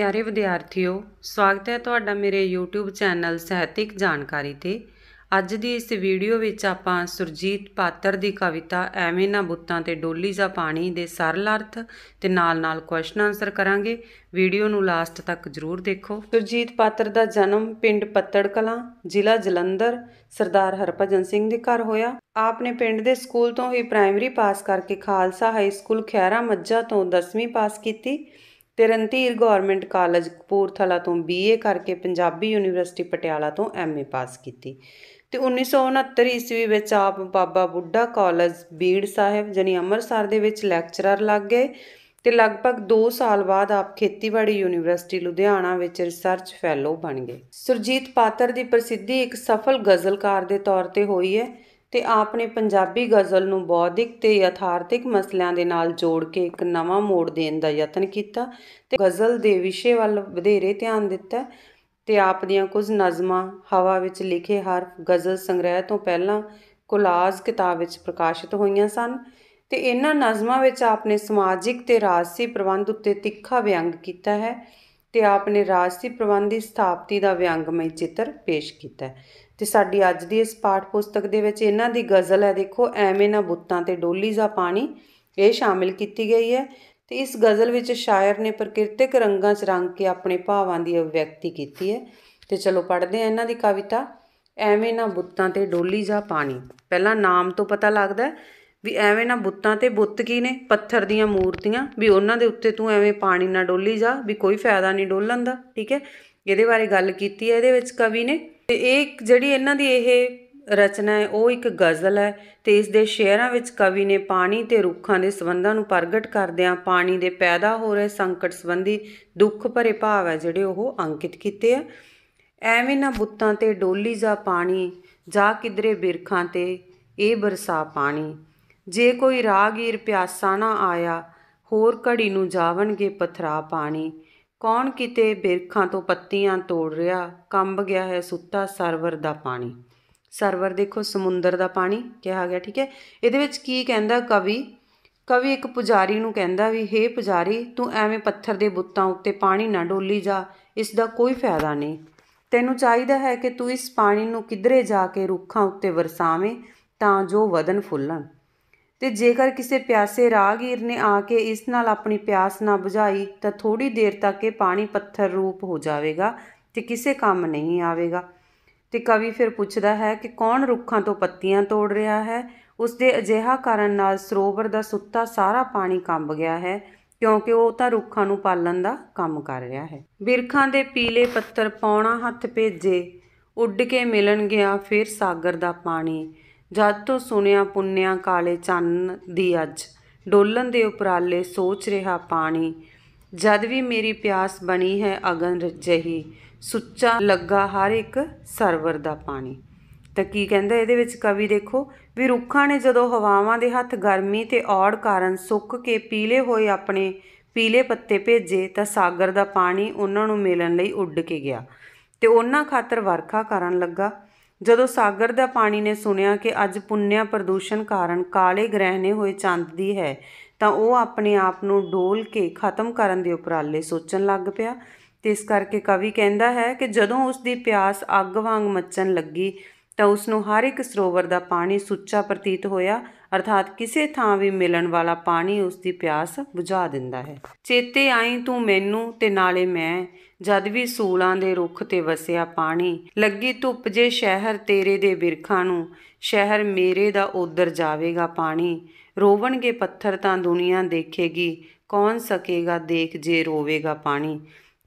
ਪਿਆਰੇ ਵਿਦਿਆਰਥੀਓ ਸਵਾਗਤ ਹੈ ਤੁਹਾਡਾ ਮੇਰੇ YouTube ਚੈਨਲ ਸਾਹਿਤਿਕ ਜਾਣਕਾਰੀ ਤੇ ਅੱਜ ਦੀ ਇਸ ਵੀਡੀਓ ਵਿੱਚ ਆਪਾਂ ਸੁਰਜੀਤ ਪਾਤਰ ਦੀ ਕਵਿਤਾ ਐਵੇਂ ਨਾ ਬੁੱਤਾਂ ਤੇ ਡੋਲੀ ਜਾਂ ਪਾਣੀ ਦੇ ਸਰਲ ਅਰਥ ਤੇ ਨਾਲ-ਨਾਲ ਕੁਐਸਚਨ ਆਨਸਰ ਕਰਾਂਗੇ ਵੀਡੀਓ ਨੂੰ ਲਾਸਟ ਤੱਕ ਜ਼ਰੂਰ ਦੇਖੋ ਸੁਰਜੀਤ ਪਾਤਰ ਦਾ ਜਨਮ ਪਿੰਡ ਪੱਤੜ ਕਲਾਂ ਜ਼ਿਲ੍ਹਾ ਜਲੰਧਰ ਸਰਦਾਰ ਹਰਪਜਨ ਸਿੰਘ ਦੇ ਘਰ ਹੋਇਆ ਆਪ ਨੇ ਪਿੰਡ ਦੇ ਸਕੂਲ ਤੋਂ ਹੀ ਪ੍ਰਾਇਮਰੀ ਪਾਸ ਕਰਕੇ ਖਾਲਸਾ ਹਾਈ ਸਕੂਲ ਖੈਰਾ ਮੱਝਾ ਤੋਂ 10ਵੀਂ ਪਾਸ ਕੀਤੀ ਤੇ ਰਣਧੀਰ ਗਵਰਨਮੈਂਟ ਕਾਲਜ ਕਪੂਰਥਲਾ ਤੋਂ ਬੀਏ ਕਰਕੇ ਪੰਜਾਬੀ ਯੂਨੀਵਰਸਿਟੀ ਪਟਿਆਲਾ ਤੋਂ ਐਮਏ ਪਾਸ ਕੀਤੀ ਤੇ 1969 ਈਸਵੀ ਵਿੱਚ ਆਪ ਬਾਬਾ ਬੁੱਢਾ ਕਾਲਜ ਬੀੜ ਸਾਹਿਬ ਜਨੀ ਅੰਮ੍ਰਿਤਸਰ ਦੇ ਵਿੱਚ ਲੈਕਚਰਰ ਲੱਗ ਗਏ ਤੇ ਲਗਭਗ 2 ਸਾਲ ਬਾਅਦ ਆਪ ਖੇਤੀਬਾੜੀ ਯੂਨੀਵਰਸਿਟੀ ਲੁਧਿਆਣਾ ਵਿੱਚ ਰਿਸਰਚ ਫੈਲੋ ਬਣ ਗਏ ਸੁਰਜੀਤ ਪਾਤਰ ਦੀ ਪ੍ਰਸਿੱਧੀ ਇੱਕ ਸਫਲ ਗਜ਼ਲਕਾਰ ਦੇ ਤੌਰ ਤੇ ਹੋਈ ਹੈ ਤੇ ਆਪ ਨੇ ਪੰਜਾਬੀ ਗਜ਼ਲ ਨੂੰ ਬੌਧਿਕ ਤੇ ਯਥਾਰਥਿਕ ਮਸਲਿਆਂ ਦੇ ਨਾਲ ਜੋੜ ਕੇ ਇੱਕ ਨਵਾਂ ਮੋੜ ਦੇਣ ਦਾ ਯਤਨ ਕੀਤਾ ਤੇ ਗਜ਼ਲ ਦੇ ਵਿਸ਼ੇ ਵੱਲ ਵਧੇਰੇ ਧਿਆਨ ਦਿੱਤਾ ਤੇ ਆਪ ਦੀਆਂ ਕੁਝ ਨਜ਼ਮਾਂ ਹਵਾ ਵਿੱਚ ਲਿਖੇ ਹਰਫ ਗਜ਼ਲ ਸੰਗ੍ਰਹਿ ਤੋਂ ਪਹਿਲਾਂ ਕੋਲਾਜ ਕਿਤਾਬ ਵਿੱਚ ਪ੍ਰਕਾਸ਼ਿਤ ਹੋਈਆਂ ਸਨ ਤੇ ਇਹਨਾਂ ਨਜ਼ਮਾਂ ਵਿੱਚ ਆਪ ਨੇ ਸਮਾਜਿਕ ਤੇ ਰਾਜਸੀ ਪ੍ਰਬੰਧ ਉੱਤੇ ਤਿੱਖਾ ਵਿਅੰਗ ਕੀਤਾ ਹੈ ਤੇ ਆਪ ਨੇ ਰਾਜਸੀ ਪ੍ਰਬੰਧ ਦੀ ਸਥਾਪਤੀ ਦਾ ਵਿਅੰਗਮਈ ਚਿੱਤਰ ਪੇਸ਼ ਕੀਤਾ ਹੈ ਤੇ ਸਾਡੀ ਅੱਜ ਦੀ ਇਸ ਪਾਠ ਪੁਸਤਕ ਦੇ ਵਿੱਚ ਇਹਨਾਂ ਦੀ ਗਜ਼ਲ ਹੈ ਦੇਖੋ ਐਵੇਂ ਨਾ ਬੁੱਤਾਂ ਤੇ ਡੋਲੀ ਜਾਂ ਪਾਣੀ ਇਹ ਸ਼ਾਮਿਲ ਕੀਤੀ ਗਈ ਹੈ ਤੇ ਇਸ ਗਜ਼ਲ ਵਿੱਚ ਸ਼ਾਇਰ ਨੇ ਪ੍ਰਕਿਰਤਿਕ ਰੰਗਾਂ 'ਚ ਰੰਗ ਕੇ ਆਪਣੇ ਭਾਵਾਂ ਦੀ ਅਭਿਵਿਅਕਤੀ ਕੀਤੀ ਹੈ ਤੇ ਚਲੋ ਪੜ੍ਹਦੇ ਆ ਇਹਨਾਂ ਦੀ ਕਵਿਤਾ ਐਵੇਂ ਨਾ ਬੁੱਤਾਂ ਤੇ ਡੋਲੀ ਜਾਂ ਪਾਣੀ ਪਹਿਲਾਂ ਨਾਮ ਤੋਂ ਪਤਾ ਲੱਗਦਾ ਵੀ ਐਵੇਂ ਨਾ ਬੁੱਤਾਂ ਤੇ ਬੁੱਤ ਕੀ ਨੇ ਪੱਥਰ ਦੀਆਂ ਮੂਰਤੀਆਂ ਵੀ ਉਹਨਾਂ ਦੇ ਉੱਤੇ ਤੂੰ ਐਵੇਂ ਪਾਣੀ ਨਾ ਡੋਲੀ ਜਾ ਵੀ ਕੋਈ ਫਾਇਦਾ ਨਹੀਂ ਡੋਲਣ ਦਾ ਠੀਕ ਹੈ ਇਹਦੇ ਬਾਰੇ ਗੱਲ ਕੀਤੀ ਹੈ ਇਹਦੇ ਵਿੱਚ ਕਵੀ ਨੇ ਤੇ ਇਹ ਜਿਹੜੀ ਇਹਨਾਂ ਦੀ ਇਹ ਰਚਨਾ ਹੈ ਉਹ ਇੱਕ ਗਜ਼ਲ ਹੈ ਤੇ ਇਸ ਦੇ ਸ਼ੇਰਾਂ ਵਿੱਚ ਕਵੀ ਨੇ ਪਾਣੀ ਤੇ ਰੁੱਖਾਂ ਦੇ ਸਬੰਧਾਂ ਨੂੰ ਪ੍ਰਗਟ ਕਰਦਿਆਂ ਪਾਣੀ ਦੇ ਪੈਦਾ ਹੋ ਰਹੇ ਸੰਕਟ ਸੰਬੰਧੀ ਦੁੱਖ ਭਰੇ ਭਾਵ ਹੈ ਜਿਹੜੇ ਉਹ ਅੰਕਿਤ ਕੀਤੇ ਆ ਐਵੇਂ ਨਾ ਬੁੱਤਾਂ ਤੇ ਡੋਲੀ ਜਾ ਪਾਣੀ ਜਾ ਕਿਧਰੇ ਬਿਰਖਾਂ ਤੇ ਇਹ ਬਰਸਾ ਪਾਣੀ ਜੇ ਕੋਈ ਰਾਗੀਰ ਪਿਆਸਾ ਨਾ ਆਇਆ ਹੋਰ ਘੜੀ ਨੂੰ ਜਾਵਣਗੇ ਪਥਰਾ ਪਾਣੀ ਕੌਣ ਕਿਤੇ ਬਿਰਖਾਂ ਤੋਂ ਪੱਤੀਆਂ ਤੋੜ ਰਿਹਾ ਕੰਬ ਗਿਆ ਹੈ ਸੁੱਤਾ ਸਰਵਰ ਦਾ ਪਾਣੀ ਸਰਵਰ ਦੇਖੋ ਸਮੁੰਦਰ ਦਾ ਪਾਣੀ ਕਿਹਾ ਗਿਆ ਠੀਕ ਹੈ ਇਹਦੇ ਵਿੱਚ ਕੀ ਕਹਿੰਦਾ ਕਵੀ ਕਵੀ ਇੱਕ ਪੁਜਾਰੀ ਨੂੰ ਕਹਿੰਦਾ ਵੀ ਹੇ ਪੁਜਾਰੀ ਤੂੰ ਐਵੇਂ ਪੱਥਰ ਦੇ ਬੁੱਤਾਂ ਉੱਤੇ ਪਾਣੀ ਨਾ ਡੋਲੀ ਜਾ ਇਸ ਦਾ ਕੋਈ ਫਾਇਦਾ ਨਹੀਂ ਤੈਨੂੰ ਚਾਹੀਦਾ ਹੈ ਕਿ ਤੂੰ ਇਸ ਪਾਣੀ ਨੂੰ ਕਿਧਰੇ ਜਾ ਕੇ ਰੁੱਖਾਂ ਉੱਤੇ ਵਰਸਾਵੇਂ ਤਾਂ ਜੋ ਵਧਨ ਫੁੱਲਣ ਤੇ ਜੇਕਰ ਕਿਸੇ ਪਿਆਸੇ ਰਾਗੀਰ ਨੇ ਆ ਕੇ ਇਸ ਨਾਲ ਆਪਣੀ ਪਿਆਸ ਨਾ ਬੁਝਾਈ ਤਾਂ ਥੋੜੀ ਦੇਰ ਤੱਕ ਇਹ ਪਾਣੀ ਪੱਥਰ ਰੂਪ ਹੋ ਜਾਵੇਗਾ ਤੇ ਕਿਸੇ ਕੰਮ ਨਹੀਂ ਆਵੇਗਾ ਤੇ ਕਵੀ ਫਿਰ ਪੁੱਛਦਾ ਹੈ ਕਿ ਕੌਣ ਰੁੱਖਾਂ ਤੋਂ ਪੱਤੀਆਂ ਤੋੜ ਰਿਹਾ ਹੈ ਉਸ ਦੇ ਅਜਿਹਾ ਕਾਰਨ ਨਾਲ ਸਰੋਵਰ ਦਾ ਸੁੱਤਾ ਸਾਰਾ ਪਾਣੀ ਕੰਬ ਗਿਆ ਹੈ ਕਿਉਂਕਿ ਉਹ ਤਾਂ ਰੁੱਖਾਂ ਨੂੰ ਪਾਲਣ ਦਾ ਕੰਮ ਕਰ ਰਿਹਾ ਹੈ ਬਿਰਖਾਂ ਦੇ ਪੀਲੇ ਪੱਤਰ ਪੌਣਾ ਹੱਥ ਭੇਜੇ ਉੱਡ ਕੇ ਮਿਲਣ ਗਿਆ ਫਿਰ ਸਾਗਰ ਦਾ ਪਾਣੀ ਜਦ ਤੋਂ ਸੁਣਿਆ ਪੁੰਨਿਆ ਕਾਲੇ ਚੰਨ ਦੀ ਅੱਜ ਡੋਲਨ ਦੇ ਉਪਰਾਲੇ ਸੋਚ ਰਿਹਾ ਪਾਣੀ ਜਦ ਵੀ ਮੇਰੀ ਪਿਆਸ ਬਣੀ ਹੈ ਅਗਨ ਰਜਹੀ ਸੁੱਚਾ ਲੱਗਾ ਹਰ ਇੱਕ ਸਰਵਰ ਦਾ ਪਾਣੀ ਤਾਂ ਕੀ ਕਹਿੰਦਾ ਇਹਦੇ ਵਿੱਚ ਕਵੀ ਦੇਖੋ ਵੀ ਰੁੱਖਾਂ ਨੇ ਜਦੋਂ ਹਵਾਵਾਂ ਦੇ ਹੱਥ ਗਰਮੀ ਤੇ ਔੜ ਕਾਰਨ ਸੁੱਕ ਕੇ ਪੀਲੇ ਹੋਏ ਆਪਣੇ ਪੀਲੇ ਪੱਤੇ ਭੇਜੇ ਤਾਂ ਸਾਗਰ ਦਾ ਪਾਣੀ ਉਹਨਾਂ ਨੂੰ ਮਿਲਣ ਲਈ ਉੱਡ ਕੇ ਗਿਆ ਤੇ ਉਹਨਾਂ ਖਾਤਰ ਵਰਖਾ ਕਰਨ ਲੱਗਾ ਜਦੋਂ ਸਾਗਰ ਦਾ ਪਾਣੀ ਨੇ ਸੁਣਿਆ ਕਿ ਅੱਜ ਪੁੰਨਿਆ ਪ੍ਰਦੂਸ਼ਣ ਕਾਰਨ ਕਾਲੇ ਗ੍ਰਹਿ ਨੇ ਹੋਏ ਚੰਦ ਦੀ ਹੈ ਤਾਂ ਉਹ ਆਪਣੇ ਆਪ ਨੂੰ ਡੋਲ ਕੇ ਖਤਮ ਕਰਨ ਦੇ ਉਪਰਾਲੇ ਸੋਚਣ ਲੱਗ ਪਿਆ ਤੇ ਇਸ ਕਰਕੇ ਕਵੀ ਕਹਿੰਦਾ ਹੈ ਕਿ ਜਦੋਂ ਉਸ ਦੀ ਪਿਆਸ ਅੱਗ ਵਾਂਗ ਮੱਚਣ ਲੱਗੀ ਤਾਂ ਉਸ ਨੂੰ ਹਰ ਇੱਕ ਸਰੋਵਰ ਦਾ ਪਾਣੀ ਸੁੱਚਾ ਪ੍ਰਤੀਤ ਹੋਇਆ ਅਰਥਾਤ ਕਿਸੇ ਥਾਂ ਵੀ ਮਿਲਣ ਵਾਲਾ ਪਾਣੀ ਉਸ ਦੀ ਪਿਆਸ ਬੁਝਾ ਦਿੰਦਾ ਹੈ ਚੇਤੇ ਆਈ ਤੂੰ ਮੈਨੂੰ ਤੇ ਨਾਲੇ ਮੈਂ ਜਦ ਵੀ ਸੂਲਾਂ ਦੇ ਰੁੱਖ ਤੇ ਵਸਿਆ ਪਾਣੀ ਲੱਗੀ ਧੁੱਪ ਜੇ ਸ਼ਹਿਰ ਤੇਰੇ ਦੇ ਬਿਰਖਾਂ ਨੂੰ ਸ਼ਹਿਰ ਮੇਰੇ ਦਾ ਉਧਰ ਜਾਵੇਗਾ ਪਾਣੀ ਰੋਵਣਗੇ ਪੱਥਰ ਤਾਂ ਦੁਨੀਆ ਦੇਖੇਗੀ ਕੌਣ ਸਕੇਗਾ ਦੇਖ ਜੇ ਰੋਵੇਗਾ ਪਾਣੀ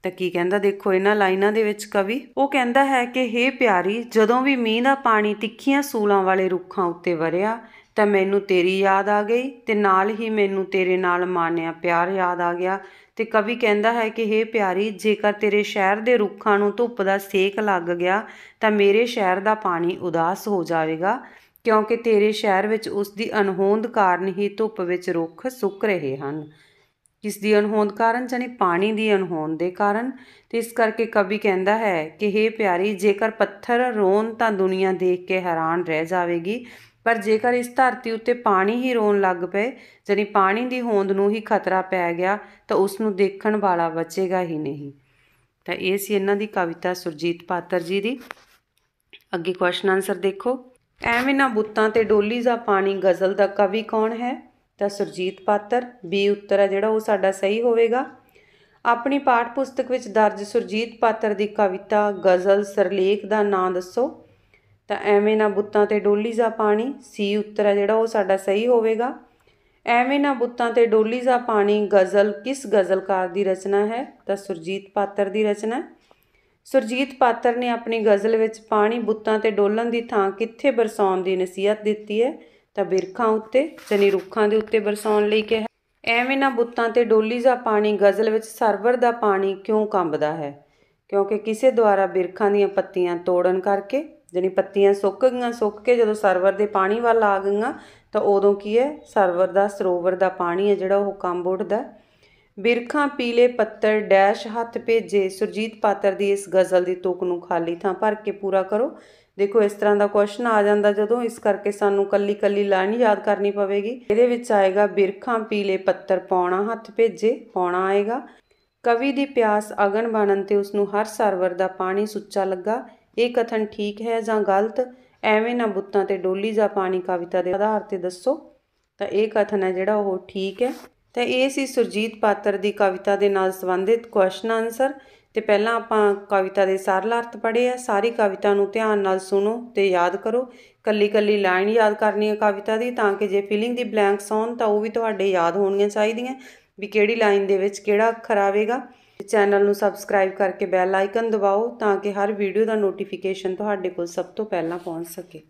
ਤਾਂ ਕੀ ਕਹਿੰਦਾ ਦੇਖੋ ਇਹਨਾਂ ਲਾਈਨਾਂ ਦੇ ਵਿੱਚ ਕਵੀ ਉਹ ਕਹਿੰਦਾ ਹੈ ਕਿ हे ਪਿਆਰੀ ਜਦੋਂ ਵੀ ਮੀਂਹ ਦਾ ਪਾਣੀ ਤਿੱਖੀਆਂ ਸੂਲਾਂ ਵਾਲੇ ਰੁੱਖਾਂ ਉੱਤੇ ਵਰਿਆ ਤਾਂ ਮੈਨੂੰ ਤੇਰੀ ਯਾਦ ਆ ਗਈ ਤੇ ਨਾਲ ਹੀ ਮੈਨੂੰ ਤੇਰੇ ਨਾਲ ਮਾਨਿਆ ਪਿਆਰ ਯਾਦ ਆ ਗਿਆ ਤੇ ਕਵੀ ਕਹਿੰਦਾ ਹੈ ਕਿ हे ਪਿਆਰੀ ਜੇਕਰ ਤੇਰੇ ਸ਼ਹਿਰ ਦੇ ਰੁੱਖਾਂ ਨੂੰ ਧੁੱਪ ਦਾ ਸੇਕ ਲੱਗ ਗਿਆ ਤਾਂ ਮੇਰੇ ਸ਼ਹਿਰ ਦਾ ਪਾਣੀ ਉਦਾਸ ਹੋ ਜਾਵੇਗਾ ਕਿਉਂਕਿ ਤੇਰੇ ਸ਼ਹਿਰ ਵਿੱਚ ਉਸ ਦੀ ਅਨਹੋਂਦ ਕਾਰਨ ਹੀ ਧੁੱਪ ਵਿੱਚ ਰੁੱਖ ਸੁੱਕ ਰਹੇ ਹਨ ਕਿਸ ਦੀ ਅਨਹੋਂਦ ਕਾਰਨ ਜਾਨੀ ਪਾਣੀ ਦੀ ਅਨਹੋਂਦ ਦੇ ਕਾਰਨ ਤੇ ਇਸ ਕਰਕੇ ਕਵੀ ਕਹਿੰਦਾ ਹੈ ਕਿ हे ਪਿਆਰੀ ਜੇਕਰ ਪੱਥਰ ਰੋਣ ਤਾਂ ਦੁਨੀਆ ਦੇਖ ਕੇ ਹੈਰਾਨ ਰਹਿ ਜਾਵੇਗੀ ਪਰ ਜੇਕਰ ਇਸ ਧਰਤੀ ਉੱਤੇ ਪਾਣੀ ਹੀ ਰੋਣ ਲੱਗ ਪਏ ਜਾਨੀ ਪਾਣੀ ਦੀ ਹੋਂਦ ਨੂੰ ਹੀ ਖਤਰਾ ਪੈ ਗਿਆ ਤਾਂ ਉਸ ਨੂੰ ਦੇਖਣ ਵਾਲਾ ਬਚੇਗਾ ਹੀ ਨਹੀਂ ਤਾਂ ਇਹ ਸੀ ਇਹਨਾਂ ਦੀ ਕਵਿਤਾ ਸੁਰਜੀਤ ਪਾਤਰ ਜੀ ਦੀ ਅੱਗੇ ਕੁਐਸਚਨ ਆਨਸਰ ਦੇਖੋ ਐਵੇਂ ਨਾ ਬੁੱਤਾਂ ਤੇ ਡੋਲੀ ਦਾ ਪਾਣੀ ਗਜ਼ਲ ਦਾ ਕਵੀ ਕੌਣ ਹੈ ਤਾਂ ਸੁਰਜੀਤ ਪਾਤਰ ਬੀ ਉੱਤਰ ਹੈ ਜਿਹੜਾ ਉਹ ਸਾਡਾ ਸਹੀ ਹੋਵੇਗਾ ਆਪਣੀ ਪਾਠ ਪੁਸਤਕ ਵਿੱਚ ਦਰਜ ਸੁਰਜੀਤ ਪਾਤਰ ਦੀ ਕਵਿਤਾ ਗਜ਼ਲ ਸਰਲੇਖ ਦਾ ਨਾਮ ਦੱਸੋ ਤਾਂ ਐਵੇਂ ਨਾ ਬੁੱਤਾਂ ਤੇ ਡੋਲੀ ਜਾ ਪਾਣੀ ਸੀ ਉੱਤਰ ਹੈ ਜਿਹੜਾ ਉਹ ਸਾਡਾ ਸਹੀ ਹੋਵੇਗਾ ਐਵੇਂ ਨਾ ਬੁੱਤਾਂ ਤੇ ਡੋਲੀ ਜਾ ਪਾਣੀ ਗਜ਼ਲ ਕਿਸ ਗਜ਼ਲਕਾਰ ਦੀ ਰਚਨਾ ਹੈ ਤਾਂ ਸੁਰਜੀਤ ਪਾਤਰ ਦੀ ਰਚਨਾ ਸੁਰਜੀਤ ਪਾਤਰ ਨੇ ਆਪਣੀ ਗਜ਼ਲ ਵਿੱਚ ਪਾਣੀ ਬੁੱਤਾਂ ਤੇ ਡੋਲਣ ਦੀ ਥਾਂ ਕਿੱਥੇ ਬਰਸਾਉਣ ਦੀ ਨਸੀਹਤ ਦਿੱਤੀ ਹੈ ਤਾਂ ਬਿਰਖਾਂ ਉੱਤੇ ਜਨੀ ਰੁੱਖਾਂ ਦੇ ਉੱਤੇ ਬਰਸਾਉਣ ਲਈ ਕਿਹਾ ਐਵੇਂ ਨਾ ਬੁੱਤਾਂ ਤੇ ਡੋਲੀ ਜਾ ਪਾਣੀ ਗਜ਼ਲ ਵਿੱਚ ਸਰਵਰ ਦਾ ਪਾਣੀ ਕਿਉਂ ਕੰਬਦਾ ਹੈ ਕਿਉਂਕਿ ਕਿਸੇ ਦੁਆਰਾ ਬਿਰਖਾਂ ਦੀਆਂ ਪੱਤੀਆਂ ਤੋੜਨ ਕਰਕੇ ਜਿਹੜੀ ਪੱਤੀਆਂ ਸੁੱਕ ਗਈਆਂ ਸੁੱਕ ਕੇ ਜਦੋਂ ਸਰਵਰ ਦੇ ਪਾਣੀ ਵੱਲ ਆ ਗਈਆਂ ਤਾਂ ਉਦੋਂ ਕੀ ਹੈ ਸਰਵਰ ਦਾ ਸਰੋਵਰ ਦਾ ਪਾਣੀ ਹੈ ਜਿਹੜਾ ਉਹ ਕੰਬ ਉੱਠਦਾ ਬਿਰਖਾਂ ਪੀਲੇ ਪੱਤਰ ਡੈਸ਼ ਹੱਥ ਭੇਜੇ ਸੁਰਜੀਤ ਪਾਤਰ ਦੀ ਇਸ ਗਜ਼ਲ ਦੀ ਤੁਕ ਨੂੰ ਖਾਲੀ ਥਾਂ ਭਰ ਕੇ ਪੂਰਾ ਕਰੋ ਦੇਖੋ ਇਸ ਤਰ੍ਹਾਂ ਦਾ ਕੁਐਸਚਨ ਆ ਜਾਂਦਾ ਜਦੋਂ ਇਸ ਕਰਕੇ ਸਾਨੂੰ ਕੱਲੀ ਕੱਲੀ ਲਾਈਨ ਯਾਦ ਕਰਨੀ ਪਵੇਗੀ ਇਹਦੇ ਵਿੱਚ ਆਏਗਾ ਬਿਰਖਾਂ ਪੀਲੇ ਪੱਤਰ ਪਾਉਣਾ ਹੱਥ ਭੇਜੇ ਪਾਉਣਾ ਆਏਗਾ ਕਵੀ ਦੀ ਪਿਆਸ ਅਗਨ ਬਣਨ ਤੇ ਉਸ ਨੂੰ ਹਰ ਸਰਵਰ ਦਾ ਪਾਣੀ ਸੁੱਚਾ ਲੱਗਾ ਇਹ ਕਥਨ ਠੀਕ ਹੈ ਜਾਂ ਗਲਤ ਐਵੇਂ ਨਾ ਬੁੱਤਾਂ ਤੇ ਡੋਲੀ ਜਾਂ ਪਾਣੀ ਕਵਿਤਾ ਦੇ ਆਧਾਰ ਤੇ ਦੱਸੋ ਤਾਂ ਇਹ ਕਥਨ ਹੈ ਜਿਹੜਾ ਉਹ ਠੀਕ ਹੈ ਤਾਂ ਇਹ ਸੀ ਸੁਰਜੀਤ ਪਾਤਰ ਦੀ ਕਵਿਤਾ ਦੇ ਨਾਲ ਸੰਬੰਧਿਤ ਕੁਐਸਚਨ ਆਨਸਰ ਤੇ ਪਹਿਲਾਂ ਆਪਾਂ ਕਵਿਤਾ ਦੇ ਸਾਰ ਲਾਰਥ ਪੜ੍ਹੇ ਆ ਸਾਰੀ ਕਵਿਤਾ ਨੂੰ ਧਿਆਨ ਨਾਲ ਸੁਣੋ ਤੇ ਯਾਦ ਕਰੋ ਕੱਲੀ ਕੱਲੀ ਲਾਈਨ ਯਾਦ ਕਰਨੀ ਹੈ ਕਵਿਤਾ ਦੀ ਤਾਂ ਕਿ ਜੇ ਫੀਲਿੰਗ ਦੀ ਬਲੈਂਕਸ ਆਉਣ ਤਾਂ ਉਹ ਵੀ ਤੁਹਾਡੇ ਯਾਦ ਹੋਣੀਆਂ ਚਾਹੀਦੀਆਂ ਵੀ ਕਿਹੜੀ ਲਾਈਨ ਦੇ ਵਿੱਚ ਕਿਹੜਾ ਅੱਖਰ ਆਵੇਗਾ ਚੈਨਲ ਨੂੰ ਸਬਸਕ੍ਰਾਈਬ ਕਰਕੇ ਬੈਲ ਆਈਕਨ ਦਬਾਓ ਤਾਂ ਕਿ ਹਰ ਵੀਡੀਓ ਦਾ ਨੋਟੀਫਿਕੇਸ਼ਨ ਤੁਹਾਡੇ ਕੋਲ ਸਭ ਤੋਂ ਪਹਿਲਾਂ ਪਹੁੰਚ ਸਕੇ